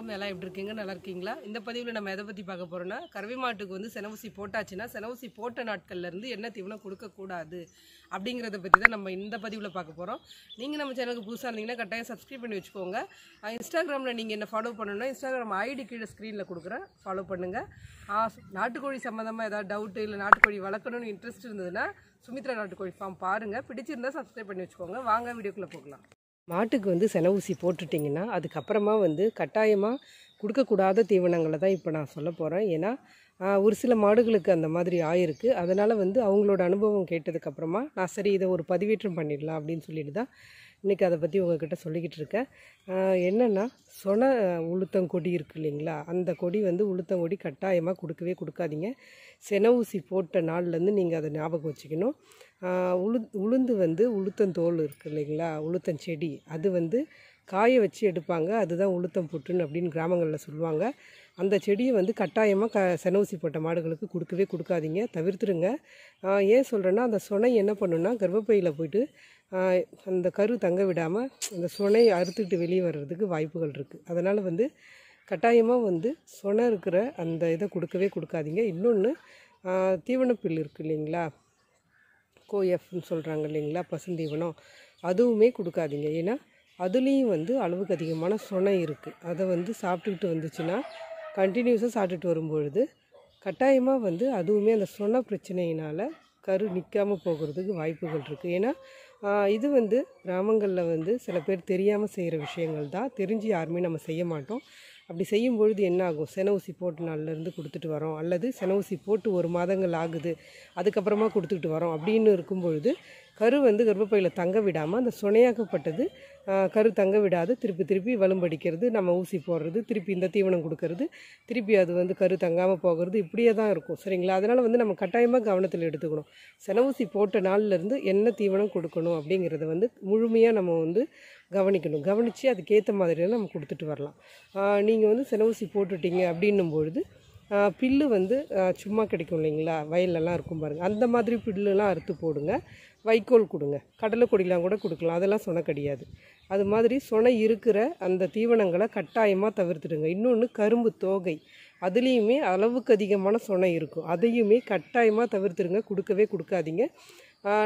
வணக்கம் எல்லாம் எப்படி இருக்கீங்க நல்லா இருக்கீங்களா இந்த பதிவில் நம்ம எதை பற்றி பார்க்க போகிறோம்னா கருவி மாட்டுக்கு வந்து செனவுசி போட்டாச்சுன்னா செனவுசி போட்ட நாட்கள்லேருந்து என்ன தீவனம் கொடுக்கக்கூடாது அப்படிங்கிறத பற்றி தான் நம்ம இந்த பதிவில் பார்க்க போகிறோம் நீங்கள் நம்ம சேனலுக்கு புதுசாக இருந்தீங்கன்னா கட்டாயம் சப்ஸ்கிரைப் பண்ணி வச்சுக்கோங்க இன்ஸ்டாகிராமில் நீங்கள் என்ன ஃபாலோ பண்ணணும்னா இன்ஸ்டாகிராம் ஐடி கீழே ஸ்க்ரீனில் கொடுக்குறேன் ஃபாலோ பண்ணுங்கள் நாட்டுக்கோழி சம்மந்தமாக ஏதாவது டவுட்டு இல்லை நாட்டுக்கோழி வளர்க்கணும்னு இன்ட்ரெஸ்ட் இருந்ததுன்னா சுமித்ரா நாட்டுக்கோழி ஃபார்ம் பாருங்கள் பிடிச்சிருந்தால் சப்ஸ்கிரைப் பண்ணி வச்சுக்கோங்க வாங்க வீடியோக்குள்ளே போகலாம் மாட்டுக்கு வந்து சென ஊசி போட்டுட்டிங்கன்னா அதுக்கப்புறமா வந்து கட்டாயமாக கொடுக்கக்கூடாத தீவனங்களை தான் இப்போ நான் சொல்ல போகிறேன் ஏன்னா ஒரு சில மாடுகளுக்கு அந்த மாதிரி ஆயிருக்கு அதனால் வந்து அவங்களோட அனுபவம் கேட்டதுக்கப்புறமா நான் சரி இதை ஒரு பதிவேற்றம் பண்ணிடலாம் அப்படின்னு சொல்லிட்டு தான் இன்றைக்கி அதை பற்றி உங்ககிட்ட சொல்லிக்கிட்டு இருக்கேன் என்னென்னா சொன உளுத்தங்கொடி இருக்குது இல்லைங்களா அந்த கொடி வந்து உளுத்தங்கொடி கட்டாயமாக கொடுக்கவே கொடுக்காதீங்க சென ஊசி போட்ட நாள்லேருந்து நீங்கள் அதை ஞாபகம் வச்சுக்கணும் உளு உளுந்து வந்து உளுத்தந்தோல் இருக்குது இல்லைங்களா உளுத்தஞ்செடி அது வந்து காய வச்சு எடுப்பாங்க அதுதான் உளுத்தம் புட்டுன்னு அப்படின்னு கிராமங்களில் சொல்லுவாங்க அந்த செடியை வந்து கட்டாயமாக க செனவுசி போட்ட மாடுகளுக்கு கொடுக்கவே கொடுக்காதீங்க தவிர்த்துருங்க ஏன் சொல்கிறேன்னா அந்த சுனை என்ன பண்ணுன்னா கர்ப்பப்பையில் போயிட்டு அந்த கரு தங்க விடாமல் அந்த சுனை அறுத்துக்கிட்டு வெளியே வர்றதுக்கு வாய்ப்புகள் இருக்குது அதனால் வந்து கட்டாயமாக வந்து சொனை இருக்கிற அந்த இதை கொடுக்கவே கொடுக்காதீங்க இன்னொன்று தீவனப்பில் இருக்குது இல்லைங்களா கோஎஃப்னு சொல்கிறாங்க இல்லைங்களா பசுந்தீவனம் அதுவுமே கொடுக்காதீங்க ஏன்னா அதுலேயும் வந்து அளவுக்கு அதிகமான சொனை இருக்குது அதை வந்து சாப்பிட்டுக்கிட்டு வந்துச்சுன்னா கண்டினியூஸாக சாப்பிட்டுட்டு வரும்பொழுது கட்டாயமாக வந்து அதுவுமே அந்த சொன்ன பிரச்சனையினால் கரு நிற்காமல் போகிறதுக்கு வாய்ப்புகள் இருக்குது ஏன்னா இது வந்து கிராமங்களில் வந்து சில பேர் தெரியாமல் செய்கிற விஷயங்கள் தான் தெரிஞ்சு யாருமே நம்ம செய்ய மாட்டோம் அப்படி செய்யும் பொழுது என்ன ஆகும் செனவுசி போட்டு நாள்லேருந்து கொடுத்துட்டு வரோம் அல்லது செனவுசி போட்டு ஒரு மாதங்கள் ஆகுது அதுக்கப்புறமா கொடுத்துக்கிட்டு வரோம் அப்படின்னு இருக்கும் பொழுது கரு வந்து கர்ப்பப்பையில் தங்க விடாமல் அந்த சுனையாக்கப்பட்டது கரு தங்க விடாது திருப்பி திருப்பி வலும்படிக்கிறது நம்ம ஊசி போடுறது திருப்பி இந்த தீவனம் கொடுக்கறது திருப்பி அது வந்து கரு தங்காமல் போகிறது இப்படியே தான் இருக்கும் சரிங்களா அதனால் வந்து நம்ம கட்டாயமாக கவனத்தில் எடுத்துக்கணும் சென ஊசி போட்ட நாள்லேருந்து என்ன தீவனம் கொடுக்கணும் அப்படிங்கிறத வந்து முழுமையாக நம்ம வந்து கவனிக்கணும் கவனித்து அதுக்கேற்ற மாதிரியெல்லாம் நம்ம கொடுத்துட்டு வரலாம் நீங்கள் வந்து சில ஊசி போட்டுட்டீங்க அப்படின்னும் பொழுது பில்லு வந்து சும்மா கிடைக்கும் இல்லைங்களா வயல்லலாம் இருக்கும் பாருங்கள் அந்த மாதிரி பில்லுலாம் அறுத்து போடுங்க வைக்கோல் கொடுங்க கடலை கொடிலாம் கூட கொடுக்கலாம் அதெல்லாம் சொன கிடையாது அது மாதிரி சொனை இருக்கிற அந்த தீவனங்களை கட்டாயமாக தவிர்த்துடுங்க இன்னொன்று கரும்பு தோகை அதுலேயுமே அளவுக்கு அதிகமான சொனை இருக்கும் அதையுமே கட்டாயமாக தவிர்த்துடுங்க கொடுக்கவே கொடுக்காதீங்க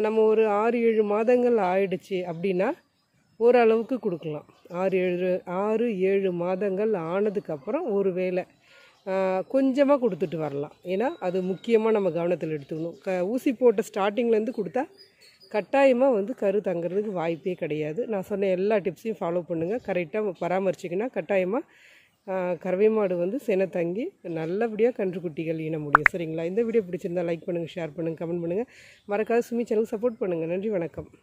நம்ம ஒரு ஆறு ஏழு மாதங்கள் ஆயிடுச்சு அப்படின்னா ஓரளவுக்கு கொடுக்கலாம் ஆறு ஏழு ஆறு ஏழு மாதங்கள் ஆனதுக்கப்புறம் ஒரு வேளை கொஞ்சமாக கொடுத்துட்டு வரலாம் ஏன்னா அது முக்கியமாக நம்ம கவனத்தில் எடுத்துக்கணும் க ஊசி போட்ட ஸ்டார்டிங்லேருந்து கொடுத்தா கட்டாயமாக வந்து கரு தங்கிறதுக்கு வாய்ப்பே கிடையாது நான் சொன்ன எல்லா டிப்ஸையும் ஃபாலோ பண்ணுங்கள் கரெக்டாக பராமரிச்சிங்கன்னா கட்டாயமாக கறவை மாடு வந்து சென தங்கி நல்லபடியாக கன்றுக்குட்டிகள் ஈன முடியும் சரிங்களா இந்த வீடியோ பிடிச்சிருந்தால் லைக் பண்ணுங்கள் ஷேர் பண்ணுங்கள் கமெண்ட் பண்ணுங்கள் மறக்காத சுமி சேனல் சப்போர்ட் பண்ணுங்கள் நன்றி வணக்கம்